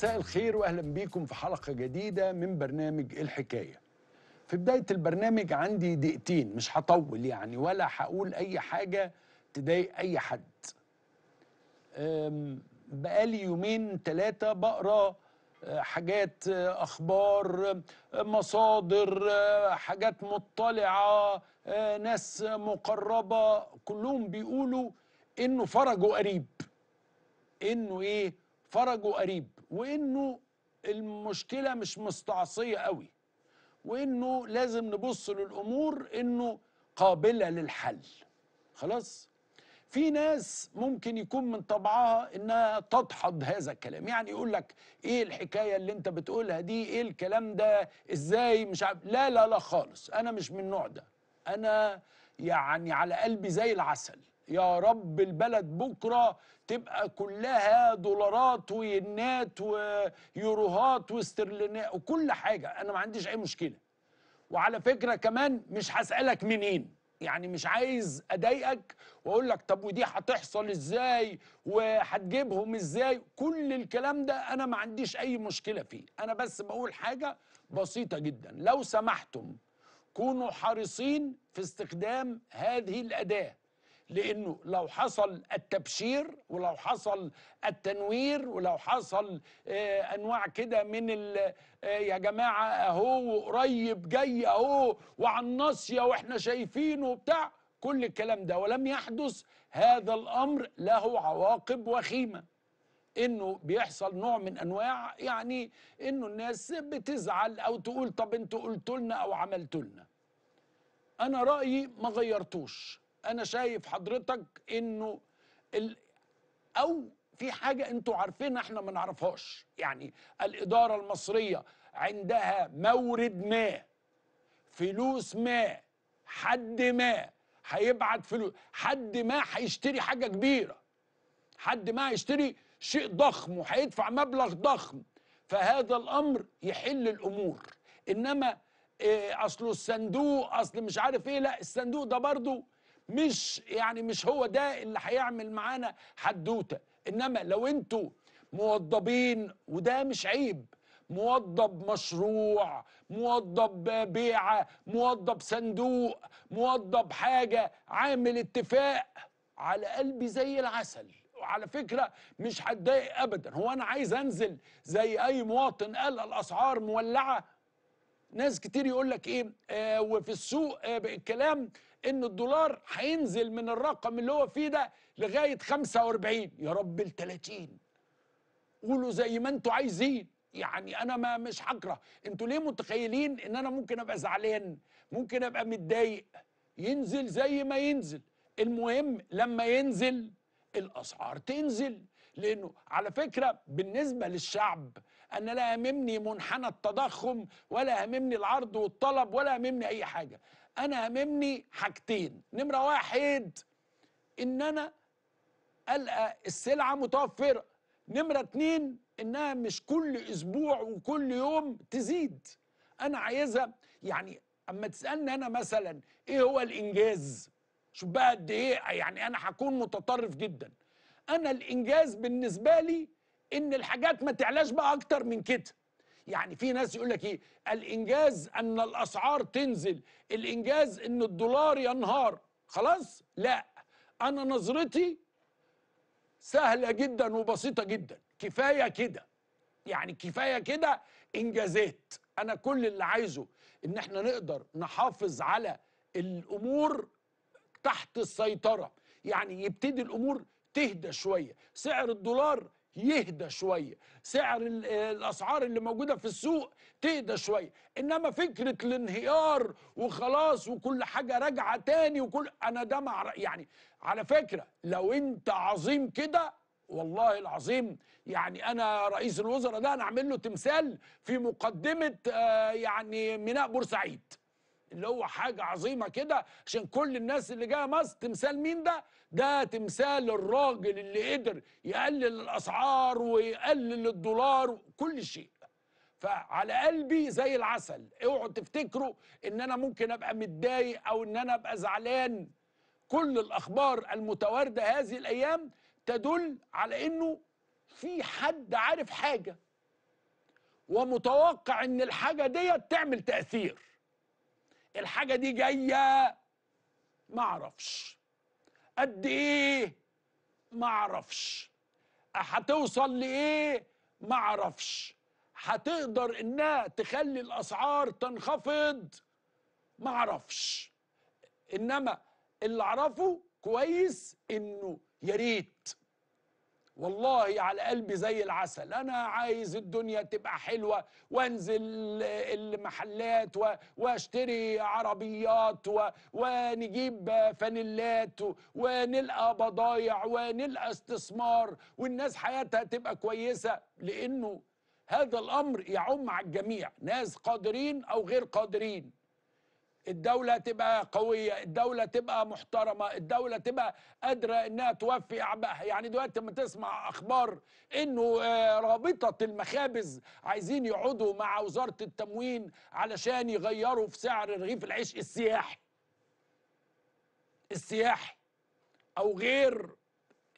مساء الخير واهلا بيكم في حلقه جديده من برنامج الحكايه في بدايه البرنامج عندي دقيقتين مش هطول يعني ولا هقول اي حاجه تضايق اي حد بقالي يومين ثلاثه بقرا أه، حاجات أه، اخبار أه، مصادر حاجات مطلعه ناس مقربه كلهم بيقولوا انه فرجه قريب انه ايه فرجه قريب وانه المشكله مش مستعصيه قوي وانه لازم نبص للامور انه قابله للحل خلاص في ناس ممكن يكون من طبعها انها تدحض هذا الكلام يعني يقول لك ايه الحكايه اللي انت بتقولها دي ايه الكلام ده ازاي مش عارف لا لا لا خالص انا مش من النوع ده انا يعني على قلبي زي العسل يا رب البلد بكرة تبقى كلها دولارات وينات ويوروهات واسترلينات وكل حاجة أنا ما عنديش أي مشكلة وعلى فكرة كمان مش هسألك منين يعني مش عايز أضايقك وأقول لك طب ودي هتحصل إزاي وهتجيبهم إزاي كل الكلام ده أنا ما عنديش أي مشكلة فيه أنا بس بقول حاجة بسيطة جدا لو سمحتم كونوا حريصين في استخدام هذه الأداة لانه لو حصل التبشير ولو حصل التنوير ولو حصل آه، انواع كده من آه، يا جماعه اهو قريب جاي اهو وعلى الناصيه واحنا شايفينه وبتاع كل الكلام ده ولم يحدث هذا الامر له عواقب وخيمه انه بيحصل نوع من انواع يعني انه الناس بتزعل او تقول طب انتوا قلتوا لنا او عملتوا لنا انا رايي ما غيرتوش انا شايف حضرتك انه ال او في حاجه انتوا عارفينها احنا ما نعرفهاش يعني الاداره المصريه عندها مورد ما فلوس ما حد ما هيبعت فلوس حد ما هيشتري حاجه كبيره حد ما هيشتري شيء ضخم وهيدفع مبلغ ضخم فهذا الامر يحل الامور انما إيه اصله الصندوق اصل مش عارف ايه لا الصندوق ده برضه مش يعني مش هو ده اللي هيعمل معانا حدوته انما لو انتوا موضبين وده مش عيب موضب مشروع موضب بيعه موضب صندوق موضب حاجه عامل اتفاق على قلبي زي العسل وعلى فكره مش هتضايق ابدا هو انا عايز انزل زي اي مواطن قال الاسعار مولعه ناس كتير يقول لك ايه آه وفي السوق آه الكلام ان الدولار هينزل من الرقم اللي هو فيه ده لغايه 45 يا رب ال 30 قولوا زي ما انتوا عايزين يعني انا ما مش هكره انتوا ليه متخيلين ان انا ممكن ابقى زعلان ممكن ابقى متضايق ينزل زي ما ينزل المهم لما ينزل الاسعار تنزل لانه على فكره بالنسبه للشعب انا لا هممني منحنى التضخم ولا هممني العرض والطلب ولا هممني اي حاجه انا هممني حاجتين نمره واحد ان انا القى السلعه متوفره نمره اتنين انها مش كل اسبوع وكل يوم تزيد انا عايزها يعني اما تسالني انا مثلا ايه هو الانجاز شوف بقى قد ايه يعني انا هكون متطرف جدا انا الانجاز بالنسبه لي ان الحاجات ما تعلاش بقى اكتر من كده يعني في ناس يقول لك ايه الانجاز ان الاسعار تنزل الانجاز ان الدولار ينهار خلاص لا انا نظرتي سهله جدا وبسيطه جدا كفايه كده يعني كفايه كده انجازات انا كل اللي عايزه ان احنا نقدر نحافظ على الامور تحت السيطره يعني يبتدي الامور تهدى شويه سعر الدولار يهدى شويه سعر الاسعار اللي موجوده في السوق تهدى شويه انما فكره الانهيار وخلاص وكل حاجه راجعه تاني وكل انا ده مع يعني على فكره لو انت عظيم كده والله العظيم يعني انا رئيس الوزراء ده انا اعمل له تمثال في مقدمه آه، يعني ميناء بورسعيد اللي هو حاجه عظيمه كده عشان كل الناس اللي جايه مصر تمثال مين ده؟ ده تمثال الراجل اللي قدر يقلل الاسعار ويقلل الدولار وكل شيء فعلى قلبي زي العسل اوعوا تفتكروا ان انا ممكن ابقى متضايق او ان انا ابقى زعلان كل الاخبار المتوارده هذه الايام تدل على انه في حد عارف حاجه ومتوقع ان الحاجه ديت تعمل تاثير الحاجه دي جايه ما اعرفش قد ايه ما اعرفش هتوصل لايه ما اعرفش هتقدر انها تخلي الاسعار تنخفض ما اعرفش انما اللي اعرفه كويس انه يا ريت والله على قلبي زي العسل انا عايز الدنيا تبقى حلوه وانزل المحلات واشتري عربيات ونجيب فانيلات ونلقى بضايع ونلقى استثمار والناس حياتها تبقى كويسه لانه هذا الامر يعم على الجميع ناس قادرين او غير قادرين الدولة تبقى قوية الدولة تبقى محترمة الدولة تبقى قادرة انها توفي اعبائها يعني دلوقتي لما تسمع اخبار انه آه، رابطة المخابز عايزين يقعدوا مع وزارة التموين علشان يغيروا في سعر رغيف العيش السياحي السياحي او غير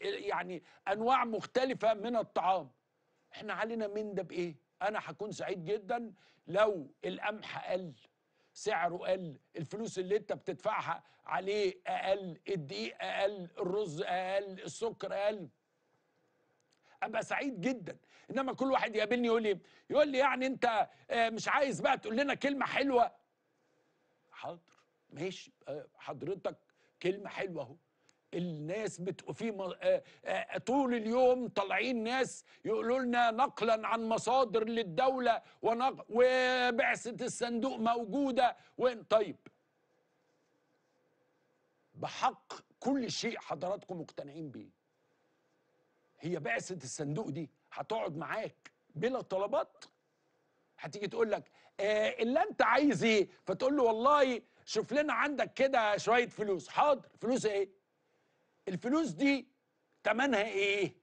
يعني انواع مختلفة من الطعام احنا علينا من ده بايه انا هكون سعيد جدا لو القمح قل سعره قل الفلوس اللي انت بتدفعها عليه اقل الدقيق اقل الرز اقل السكر اقل ابقى سعيد جدا انما كل واحد يقابلني يقول لي يقول لي يعني انت آه، مش عايز بقى تقول لنا كلمه حلوه حاضر ماشي آه، حضرتك كلمه حلوه اهو الناس بت... في م... آ... آه، آ... آه، طول اليوم طالعين ناس يقولوا لنا نقلا عن مصادر للدولة ونق... وبعثة الصندوق موجودة وين طيب بحق كل شيء حضراتكم مقتنعين بيه هي بعثة الصندوق دي هتقعد معاك بلا طلبات هتيجي تقول لك آه اللي انت عايز ايه فتقول له والله شوف لنا عندك كده شويه فلوس حاضر فلوس ايه الفلوس دي تمنها ايه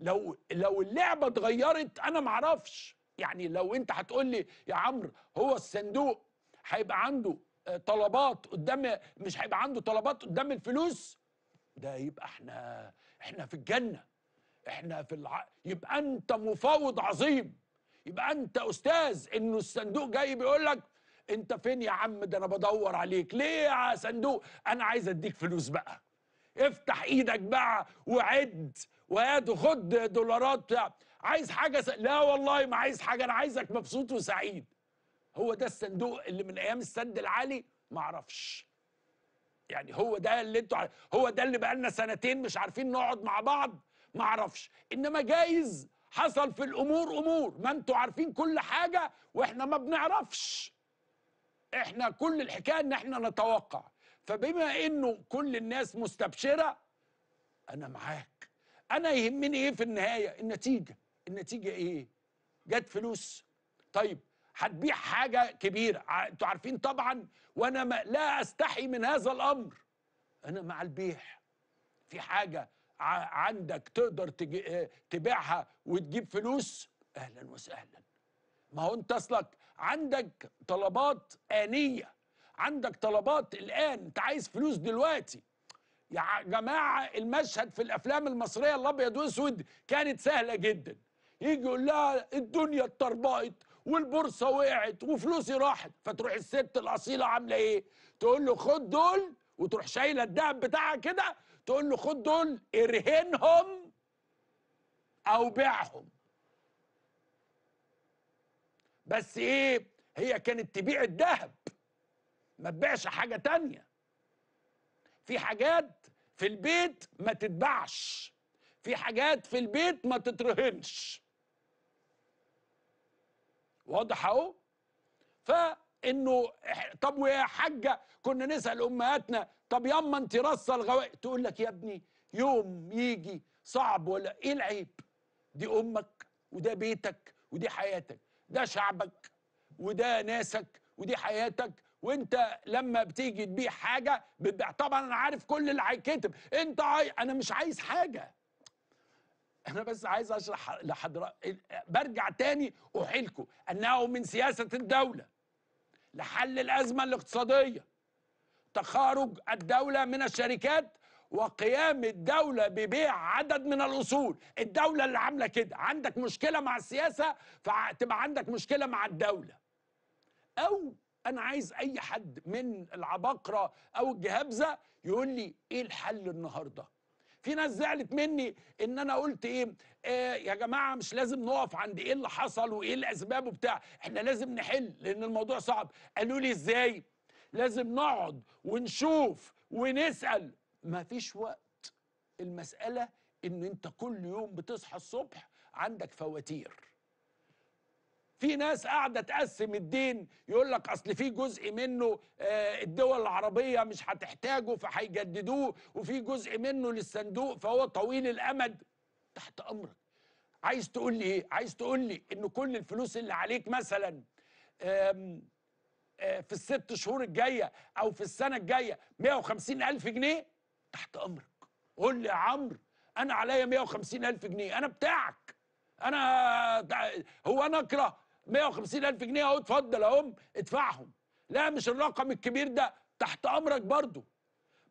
لو لو اللعبه اتغيرت انا معرفش يعني لو انت هتقول لي يا عمرو هو الصندوق هيبقى عنده آه، طلبات قدام مش هيبقى عنده طلبات قدام الفلوس ده يبقى احنا احنا في الجنه احنا في الع... يبقى انت مفاوض عظيم يبقى انت استاذ انه الصندوق جاي بيقول لك انت فين يا عم ده انا بدور عليك ليه يا صندوق انا عايز اديك فلوس بقى افتح ايدك بقى وعد وهات وخد دولارات بتاع عايز حاجه س... لا والله ما عايز حاجه انا عايزك مبسوط وسعيد هو ده الصندوق اللي من ايام السد العالي ما اعرفش يعني هو ده اللي انتوا هو ده اللي بقالنا سنتين مش عارفين نقعد مع بعض ما اعرفش انما جايز حصل في الامور امور ما انتوا عارفين كل حاجه واحنا ما بنعرفش احنا كل الحكايه ان احنا نتوقع فبما انه كل الناس مستبشره انا معاك انا يهمني ايه في النهايه النتيجه النتيجه ايه جت فلوس طيب هتبيع حاجه كبيره انتوا عارفين طبعا وانا ما لا استحي من هذا الامر انا مع البيع في حاجه عندك تقدر آه، تبيعها وتجيب فلوس اهلا وسهلا ما هو انت اصلك عندك طلبات انيه عندك طلبات الان انت عايز فلوس دلوقتي يا جماعه المشهد في الافلام المصريه الابيض واسود كانت سهله جدا يجي يقول لها الدنيا اتطربقت والبورصه وقعت وفلوسي راحت فتروح الست الاصيله عامله ايه تقول له خد دول وتروح شايله الدهب بتاعها كده تقول له خد دول ارهنهم او بيعهم بس ايه هي كانت تبيع الذهب ما تبيعش حاجه تانية في حاجات في البيت ما تتبعش في حاجات في البيت ما تترهنش واضح اهو فانه طب ويا حاجه كنا نسال امهاتنا طب اما انت رصه الغوايه تقول لك يا ابني يوم يجي صعب ولا ايه العيب دي امك وده بيتك ودي حياتك ده شعبك وده ناسك ودي حياتك وانت لما بتيجي تبيع حاجه بتبيع طبعا انا عارف كل اللي هيتكتب انت عاي... انا مش عايز حاجه انا بس عايز اشرح لحضرتك برجع تاني احيلكم انه من سياسه الدوله لحل الازمه الاقتصاديه تخارج الدوله من الشركات وقيام الدولة ببيع عدد من الأصول الدولة اللي عاملة كده عندك مشكلة مع السياسة فتبقى عندك مشكلة مع الدولة أو انا عايز اي حد من العباقره او الجهابزه يقول لي ايه الحل النهارده في ناس زعلت مني ان انا قلت ايه آه يا جماعه مش لازم نقف عند ايه اللي حصل وايه الاسباب وبتاع احنا لازم نحل لان الموضوع صعب قالوا لي ازاي لازم نقعد ونشوف ونسال مفيش وقت المساله ان انت كل يوم بتصحى الصبح عندك فواتير في ناس قاعده تقسم الدين يقول لك اصل في جزء منه آه، الدول العربيه مش هتحتاجه فهيجددوه وفي جزء منه للصندوق فهو طويل الامد تحت امرك عايز تقول لي ايه عايز تقول لي ان كل الفلوس اللي عليك مثلا آه، في الست شهور الجايه او في السنه الجايه 150 الف جنيه تحت امرك قول لي يا عمرو انا عليا 150 الف جنيه انا بتاعك انا هو انا اكره 150 الف جنيه اهو اتفضل اهم ادفعهم لا مش الرقم الكبير ده تحت امرك برضو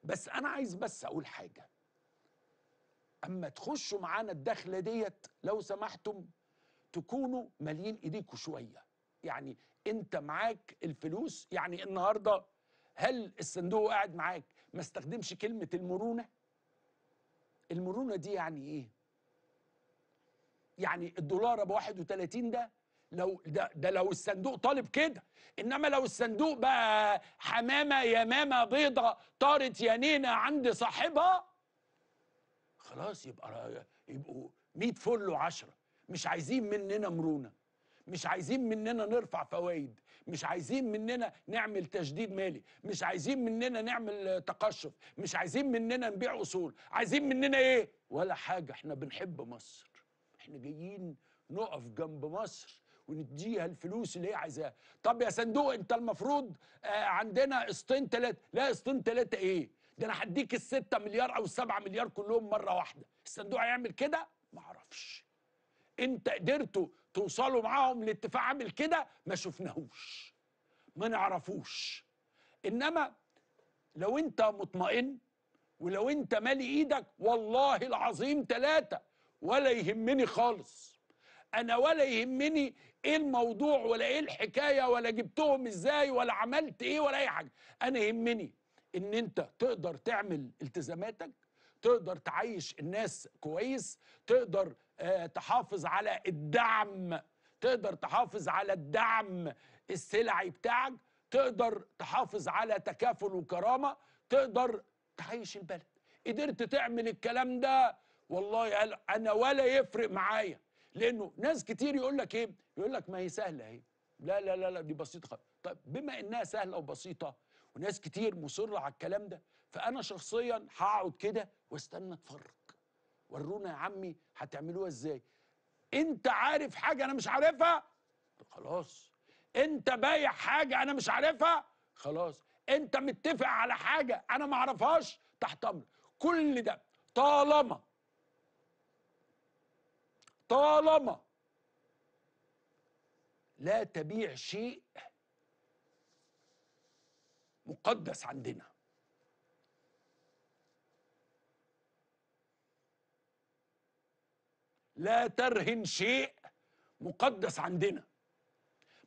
بس انا عايز بس اقول حاجه اما تخشوا معانا الدخله ديت لو سمحتم تكونوا مالين ايديكوا شويه يعني انت معاك الفلوس يعني النهارده هل الصندوق قاعد معاك ما استخدمش كلمه المرونه المرونه دي يعني ايه يعني الدولار ابو 31 ده لو ده, ده لو الصندوق طالب كده انما لو الصندوق بقى حمامه يمامه بيضه طارت ينينه عند صاحبها خلاص يبقى يبقوا 100 فل و10 مش عايزين مننا مرونه مش عايزين مننا نرفع فوائد مش عايزين مننا نعمل تجديد مالي مش عايزين مننا نعمل تقشف مش عايزين مننا نبيع اصول عايزين مننا ايه ولا حاجه احنا بنحب مصر احنا جايين نقف جنب مصر ونديها الفلوس اللي هي عايزاها طب يا صندوق انت المفروض آه عندنا قسطين ثلاثه لا قسطين ثلاثه ايه ده انا هديك الستة مليار او السبعة مليار كلهم مره واحده الصندوق هيعمل كده ما اعرفش انت قدرتوا توصلوا معاهم لاتفاق عامل كده ما شفناهوش ما نعرفوش انما لو انت مطمئن ولو انت مالي ايدك والله العظيم ثلاثة ولا يهمني خالص انا ولا يهمني ايه الموضوع ولا ايه الحكايه ولا جبتهم ازاي ولا عملت ايه ولا اي حاجه انا يهمني ان انت تقدر تعمل التزاماتك تقدر تعيش الناس كويس تقدر آه، تحافظ على الدعم تقدر تحافظ على الدعم السلعي بتاعك تقدر تحافظ على تكافل وكرامه تقدر تعيش البلد قدرت تعمل الكلام ده والله انا ولا يفرق معايا لانه ناس كتير يقول لك ايه يقول لك ما هي سهله اهي لا لا لا لا دي بسيطه خالص طب بما انها سهله وبسيطه وناس كتير مصره على الكلام ده فانا شخصيا هقعد كده واستنى اتفرج ورونا يا عمي هتعملوها ازاي انت عارف حاجه انا مش عارفها خلاص انت بايع حاجه انا مش عارفها خلاص انت متفق على حاجه انا ما اعرفهاش تحت امر كل ده طالما طالما لا تبيع شيء مقدس عندنا لا ترهن شيء مقدس عندنا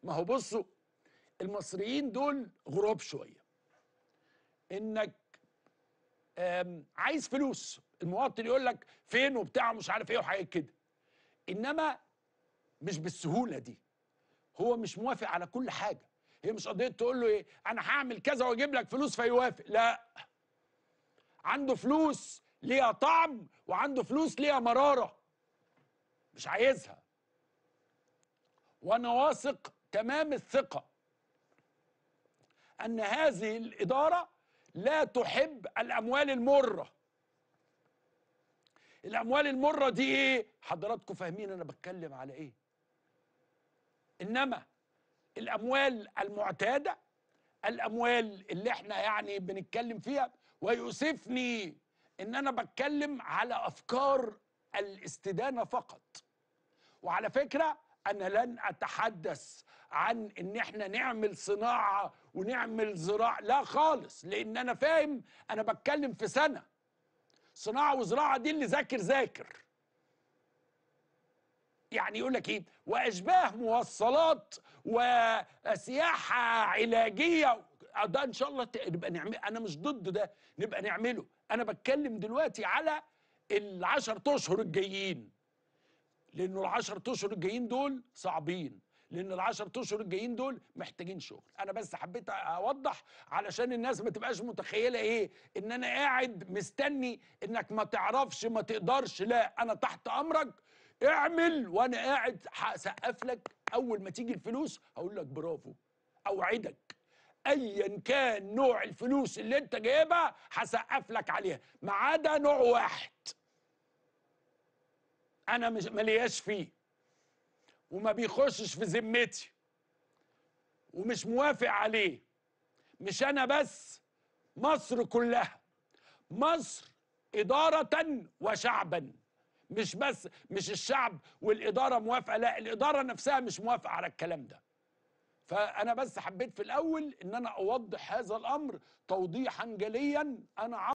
ما هو بصوا المصريين دول غراب شويه انك عايز فلوس المواطن يقول لك فين وبتاع مش عارف ايه وحاجات كده انما مش بالسهوله دي هو مش موافق على كل حاجه هي مش قضيه تقول له ايه انا هعمل كذا واجيب لك فلوس فيوافق لا عنده فلوس ليها طعم وعنده فلوس ليها مراره مش عايزها وانا واثق تمام الثقه ان هذه الاداره لا تحب الاموال المره الاموال المره دي ايه حضراتكم فاهمين انا بتكلم على ايه انما الاموال المعتاده الاموال اللي احنا يعني بنتكلم فيها ويؤسفني ان انا بتكلم على افكار الاستدانه فقط وعلى فكره انا لن اتحدث عن ان احنا نعمل صناعه ونعمل زراعه لا خالص لان انا فاهم انا بتكلم في سنه صناعه وزراعه دي اللي ذاكر ذاكر يعني يقول لك ايه واشباه موصلات وسياحه علاجيه ده ان شاء الله نبقى نعمل انا مش ضد ده نبقى نعمله انا بتكلم دلوقتي على العشر اشهر الجايين لانه العشر اشهر الجايين دول صعبين لان ال10 اشهر الجايين دول محتاجين شغل انا بس حبيت اوضح علشان الناس ما تبقاش متخيله ايه ان انا قاعد مستني انك ما تعرفش ما تقدرش لا انا تحت امرك اعمل وانا قاعد هسقف لك اول ما تيجي الفلوس هقول لك برافو اوعدك ايا كان نوع الفلوس اللي انت جايبها هسقف لك عليها ما عدا نوع واحد انا مش ملياش فيه وما بيخشش في ذمتي ومش موافق عليه مش انا بس مصر كلها مصر إدارة وشعبا مش بس مش الشعب والإدارة موافقة لا الإدارة نفسها مش موافقة على الكلام ده فأنا بس حبيت في الأول إن أنا أوضح هذا الأمر توضيحا جليا أنا